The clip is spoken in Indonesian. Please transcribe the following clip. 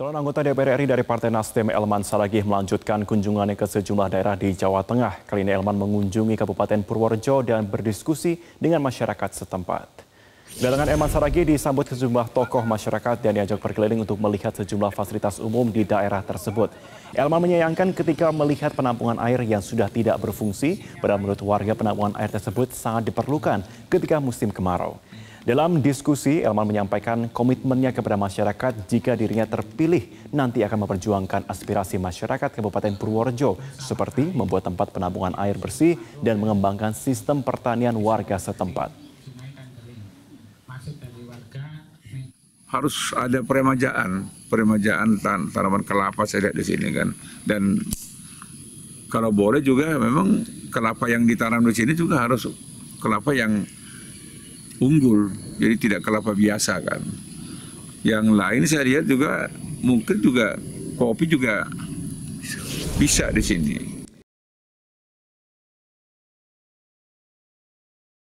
Calon anggota DPR RI dari Partai Nasdem Elman Saragih melanjutkan kunjungannya ke sejumlah daerah di Jawa Tengah. Kali ini Elman mengunjungi Kabupaten Purworejo dan berdiskusi dengan masyarakat setempat. Dalangan Elman Saragih disambut sejumlah tokoh masyarakat dan diajak berkeliling untuk melihat sejumlah fasilitas umum di daerah tersebut. Elman menyayangkan ketika melihat penampungan air yang sudah tidak berfungsi, padahal menurut warga penampungan air tersebut sangat diperlukan ketika musim kemarau. Dalam diskusi, Elman menyampaikan komitmennya kepada masyarakat jika dirinya terpilih nanti akan memperjuangkan aspirasi masyarakat Kabupaten Purworejo seperti membuat tempat penampungan air bersih dan mengembangkan sistem pertanian warga setempat. harus ada peremajaan, peremajaan tan tanaman kelapa saya lihat di sini kan. Dan kalau boleh juga memang kelapa yang ditanam di sini juga harus kelapa yang unggul, jadi tidak kelapa biasa kan. Yang lain saya lihat juga mungkin juga kopi juga bisa di sini.